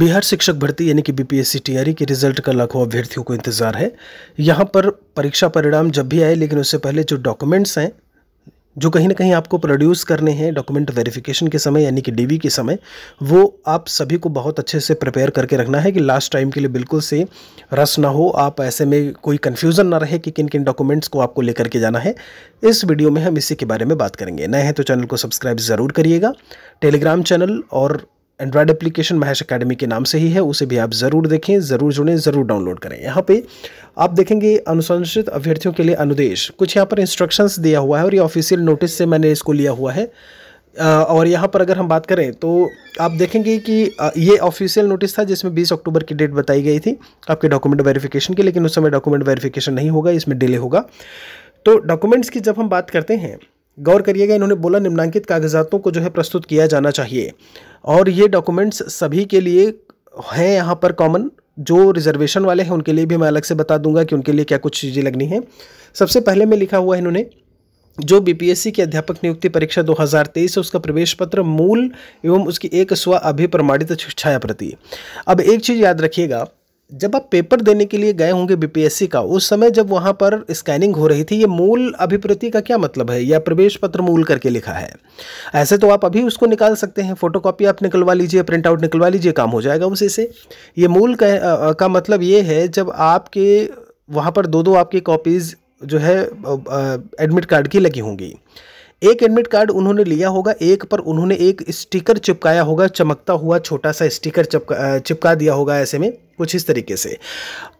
बिहार शिक्षक भर्ती यानी कि बीपीएससी टीआरई के रिजल्ट का लाखों अभ्यर्थियों को इंतजार है यहाँ पर परीक्षा परिणाम जब भी आए लेकिन उससे पहले जो डॉक्यूमेंट्स हैं जो कहीं ना कहीं आपको प्रोड्यूस करने हैं डॉक्यूमेंट वेरिफिकेशन के समय यानी कि डीवी के समय वो आप सभी को बहुत अच्छे से प्रिपेयर करके रखना है कि लास्ट टाइम के लिए बिल्कुल से रस ना हो आप ऐसे में कोई कन्फ्यूज़न ना रहे कि किन किन डॉक्यूमेंट्स को आपको लेकर के जाना है इस वीडियो में हम इसी के बारे में बात करेंगे नए हैं तो चैनल को सब्सक्राइब ज़रूर करिएगा टेलीग्राम चैनल और एंड्रॉयड एप्लीकेशन महेश अकेडमी के नाम से ही है उसे भी आप ज़रूर देखें ज़रूर जुड़ें ज़रूर डाउनलोड करें यहाँ पे आप देखेंगे अनुसंशित अभ्यर्थियों के लिए अनुदेश कुछ यहाँ पर इंस्ट्रक्शंस दिया हुआ है और ये ऑफिशियल नोटिस से मैंने इसको लिया हुआ है और यहाँ पर अगर हम बात करें तो आप देखेंगे कि ये ऑफिशियल नोटिस था जिसमें 20 अक्टूबर की डेट बताई गई थी आपके डॉक्यूमेंट वेरिफिकेशन की लेकिन उस समय डॉक्यूमेंट वेरिफिकेशन नहीं होगा इसमें डिले होगा तो डॉक्यूमेंट्स की जब हम बात करते हैं गौर करिएगा इन्होंने बोला निम्नांकित कागजातों को जो है प्रस्तुत किया जाना चाहिए और ये डॉक्यूमेंट्स सभी के लिए हैं यहाँ पर कॉमन जो रिजर्वेशन वाले हैं उनके लिए भी मैं अलग से बता दूंगा कि उनके लिए क्या कुछ चीज़ें लगनी हैं सबसे पहले में लिखा हुआ है इन्होंने जो बीपीएससी की अध्यापक नियुक्ति परीक्षा 2023 है उसका प्रवेश पत्र मूल एवं उसकी एक स्व अभिप्रमाणित छाया प्रति अब एक चीज़ याद रखिएगा जब आप पेपर देने के लिए गए होंगे बीपीएससी का उस समय जब वहां पर स्कैनिंग हो रही थी ये मूल अभिप्रति का क्या मतलब है या प्रवेश पत्र मूल करके लिखा है ऐसे तो आप अभी उसको निकाल सकते हैं फोटोकॉपी आप निकलवा लीजिए प्रिंट आउट निकलवा लीजिए काम हो जाएगा उसी से ये मूल का, आ, का मतलब ये है जब आपके वहाँ पर दो दो आपकी कॉपीज़ जो है एडमिट कार्ड की लगी होंगी एक एडमिट कार्ड उन्होंने लिया होगा एक पर उन्होंने एक स्टिकर चिपकाया होगा चमकता हुआ छोटा सा स्टिकर चिपका चिपका दिया होगा ऐसे में कुछ इस तरीके से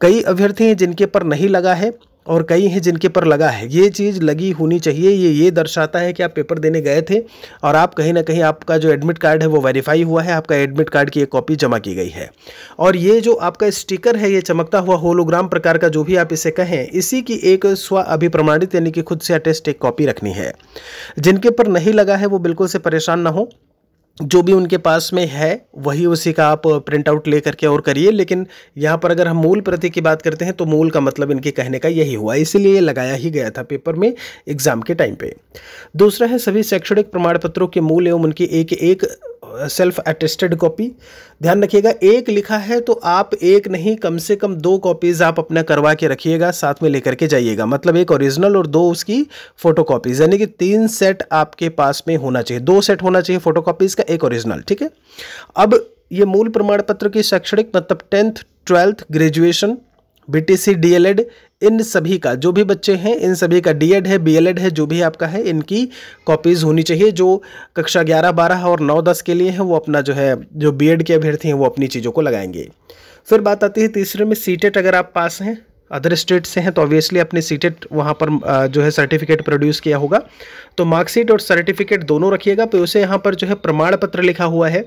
कई अभ्यर्थी हैं जिनके पर नहीं लगा है और कई हैं जिनके पर लगा है ये चीज़ लगी होनी चाहिए ये ये दर्शाता है कि आप पेपर देने गए थे और आप कहीं ना कहीं आपका जो एडमिट कार्ड है वो वेरीफाई हुआ है आपका एडमिट कार्ड की एक कॉपी जमा की गई है और ये जो आपका स्टिकर है ये चमकता हुआ होलोग्राम प्रकार का जो भी आप इसे कहें इसी की एक स्व अभिप्रमाणित यानी कि खुद से अटेस्ट एक कॉपी रखनी है जिनके पर नहीं लगा है वो बिल्कुल से परेशान ना हो जो भी उनके पास में है वही उसी का आप प्रिंट आउट ले करके और करिए लेकिन यहाँ पर अगर हम मूल प्रति की बात करते हैं तो मूल का मतलब इनके कहने का यही हुआ इसीलिए लगाया ही गया था पेपर में एग्जाम के टाइम पे दूसरा है सभी शैक्षणिक प्रमाण पत्रों के मूल एवं उनकी एक एक सेल्फ अटेस्टेड कॉपी ध्यान रखिएगा एक लिखा है तो आप एक नहीं कम से कम दो कॉपीज़ आप अपना करवा के रखिएगा साथ में लेकर के जाइएगा मतलब एक ओरिजिनल और दो उसकी फ़ोटो कॉपीज़ यानी कि तीन सेट आपके पास में होना चाहिए दो सेट होना चाहिए फ़ोटो कॉपीज़ का एक ओरिजिनल ठीक है अब ये मूल प्रमाण पत्र की शैक्षणिक मतलब tenth twelfth graduation BTC DElEd इन सभी का जो भी बच्चे हैं इन सभी का डीएड है बीएलएड है जो भी आपका है इनकी कॉपीज़ होनी चाहिए जो कक्षा ग्यारह बारह और नौ दस के लिए हैं वो अपना जो है जो बी के अभ्यर्थी हैं वो अपनी चीज़ों को लगाएंगे फिर बात आती है तीसरे में सीटेट e अगर आप पास हैं अदर स्टेट से हैं तो ऑब्वियसली अपने सीटेट वहाँ पर जो है सर्टिफिकेट प्रोड्यूस किया होगा तो मार्कशीट और सर्टिफिकेट दोनों रखिएगा पे तो उसे यहाँ पर जो है प्रमाण पत्र लिखा हुआ है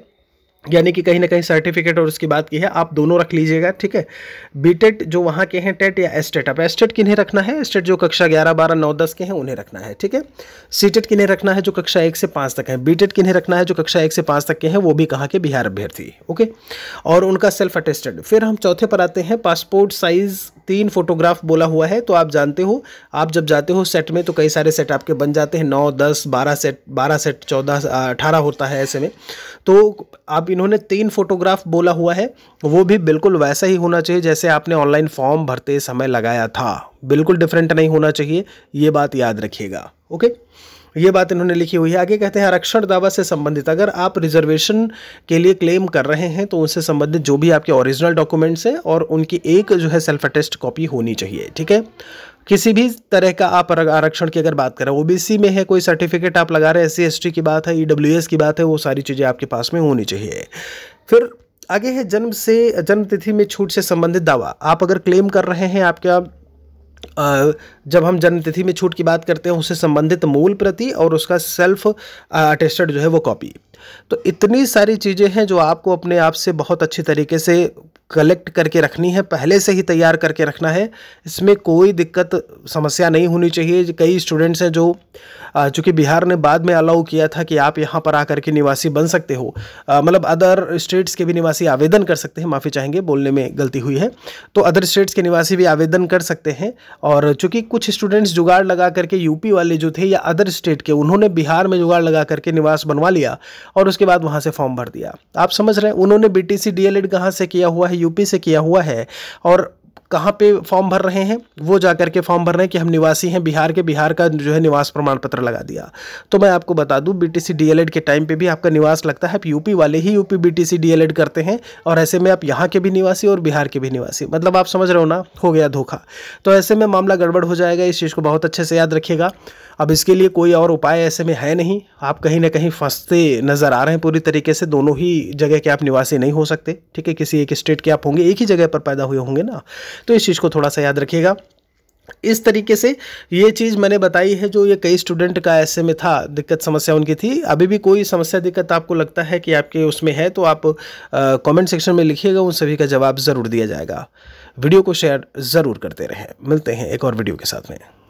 यानी कि कहीं ना कहीं सर्टिफिकेट और उसकी बात की है आप दोनों रख लीजिएगा ठीक है बीटेट जो वहाँ के हैं टेट e या एस्टेट e अब एस्टेट e किन्हें रखना है एस्टेट जो कक्षा ग्यारह बारह नौ दस के हैं उन्हें रखना है ठीक है सीटेट किन्हें रखना है जो कक्षा एक से पाँच तक है बीटेट किन्हें रखना है जो कक्षा एक से पाँच तक के हैं वो भी कहाँ के बिहार अभ्यर्थी ओके और उनका सेल्फ अटेस्टेड फिर हम चौथे पर आते हैं पासपोर्ट साइज़ तीन फोटोग्राफ बोला हुआ है तो आप जानते हो आप जब जाते हो सेट में तो कई सारे सेट आपके बन जाते हैं नौ दस बारह सेट बारह सेट चौदह अठारह होता है ऐसे में तो आप इन्होंने तीन फोटोग्राफ बोला हुआ है वो भी बिल्कुल वैसा ही होना चाहिए जैसे आपने ऑनलाइन फॉर्म भरते समय लगाया था बिल्कुल डिफरेंट नहीं होना चाहिए ये बात याद रखिएगा ओके ये बात इन्होंने लिखी हुई है आगे कहते हैं आरक्षण दावा से संबंधित अगर आप रिजर्वेशन के लिए क्लेम कर रहे हैं तो उससे संबंधित जो भी आपके ओरिजिनल डॉक्यूमेंट्स हैं और उनकी एक जो है सेल्फ अटेस्ट कॉपी होनी चाहिए ठीक है किसी भी तरह का आप आरक्षण की अगर बात करें ओबीसी में है कोई सर्टिफिकेट आप लगा रहे हैं एस सी की बात है ई e की बात है वो सारी चीज़ें आपके पास में होनी चाहिए फिर आगे है जन्म से जन्म तिथि में छूट से संबंधित दावा आप अगर क्लेम कर रहे हैं आपका जब हम जन्मतिथि में छूट की बात करते हैं उससे संबंधित मूल प्रति और उसका सेल्फ अटेस्टेड जो है वो कॉपी तो इतनी सारी चीज़ें हैं जो आपको अपने आप से बहुत अच्छे तरीके से कलेक्ट करके रखनी है पहले से ही तैयार करके रखना है इसमें कोई दिक्कत समस्या नहीं होनी चाहिए कई स्टूडेंट्स हैं जो चूँकि बिहार ने बाद में अलाउ किया था कि आप यहाँ पर आकर के निवासी बन सकते हो मतलब अदर स्टेट्स के भी निवासी आवेदन कर सकते हैं माफ़ी चाहेंगे बोलने में गलती हुई है तो अदर स्टेट्स के निवासी भी आवेदन कर सकते हैं और चूँकि कुछ स्टूडेंट्स जुगाड़ लगा करके यूपी वाले जो थे या अदर स्टेट के उन्होंने बिहार में जुगाड़ लगा करके निवास बनवा लिया और उसके बाद वहाँ से फॉर्म भर दिया आप समझ रहे हैं उन्होंने बी टी सी कहाँ से किया हुआ है यूपी से किया हुआ है और कहाँ पे फॉर्म भर रहे हैं वो जा करके फॉर्म भर रहे हैं कि हम निवासी हैं बिहार के बिहार का जो है निवास प्रमाण पत्र लगा दिया तो मैं आपको बता दूं बीटीसी डीएलएड के टाइम पे भी आपका निवास लगता है आप यूपी वाले ही यूपी बीटीसी डीएलएड करते हैं और ऐसे में आप यहाँ के भी निवासी और बिहार के भी निवासी मतलब आप समझ रहे हो ना हो गया धोखा तो ऐसे में मामला गड़बड़ हो जाएगा इस चीज़ को बहुत अच्छे से याद रखिएगा अब इसके लिए कोई और उपाय ऐसे में है नहीं आप कहीं ना कहीं फंसते नज़र आ रहे हैं पूरी तरीके से दोनों ही जगह के आप निवासी नहीं हो सकते ठीक है किसी एक स्टेट के आप होंगे एक ही जगह पर पैदा हुए होंगे ना तो इस चीज़ को थोड़ा सा याद रखिएगा इस तरीके से ये चीज़ मैंने बताई है जो ये कई स्टूडेंट का ऐसे में था दिक्कत समस्या उनकी थी अभी भी कोई समस्या दिक्कत आपको लगता है कि आपके उसमें है तो आप कमेंट सेक्शन में लिखिएगा उन सभी का जवाब ज़रूर दिया जाएगा वीडियो को शेयर ज़रूर करते रहें मिलते हैं एक और वीडियो के साथ में